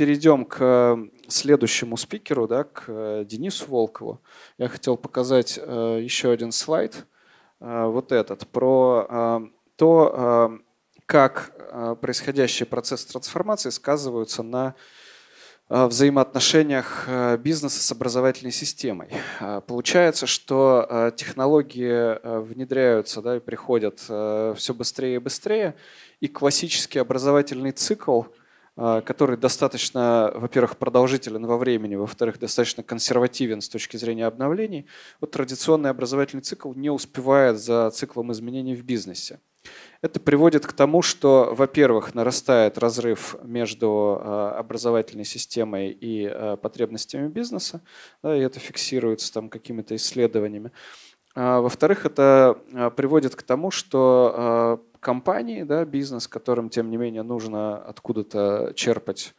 перейдем к э, следующему спикеру, да, к э, Денису Волкову, я хотел показать э, еще один слайд, вот этот, про то, как происходящие процессы трансформации сказываются на взаимоотношениях бизнеса с образовательной системой. Получается, что технологии внедряются да, и приходят все быстрее и быстрее, и классический образовательный цикл – Э, который достаточно, во-первых, продолжителен во времени, во-вторых, достаточно консервативен с точки зрения обновлений, вот традиционный образовательный цикл не успевает за циклом изменений в бизнесе. Это приводит к тому, что, во-первых, нарастает разрыв между э, образовательной системой и э, потребностями бизнеса, да, и это фиксируется там какими-то исследованиями. А, во-вторых, это а, приводит к тому, что а, компании, да, бизнес, которым, тем не менее, нужно откуда-то черпать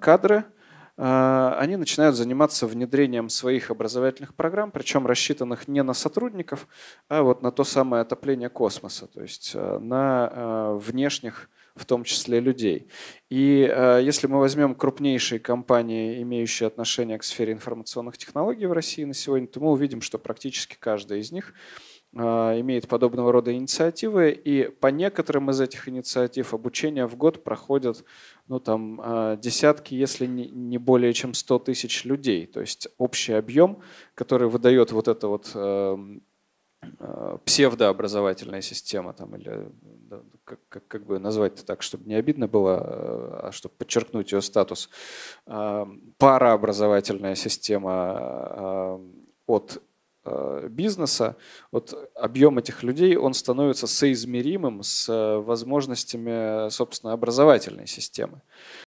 кадры – а, они начинают заниматься внедрением своих образовательных программ, причем рассчитанных не на сотрудников, а вот на то самое отопление космоса, то есть э, на э, внешних в том числе людей. И э, если мы возьмем крупнейшие компании, имеющие отношение к сфере информационных технологий в России на сегодня, то мы увидим, что практически каждая из них а, имеет подобного рода инициативы, и по некоторым из этих инициатив обучение в год проходит ну, там, а, десятки, если не более чем 100 тысяч людей. То есть общий объем, который выдает вот эта вот а, псевдообразовательная система, там, или как, как, как бы назвать-то так, чтобы не обидно было, а чтобы подчеркнуть ее статус, параобразовательная система от Э, бизнеса, вот объем этих людей, он становится соизмеримым с э, возможностями, собственно, образовательной системы.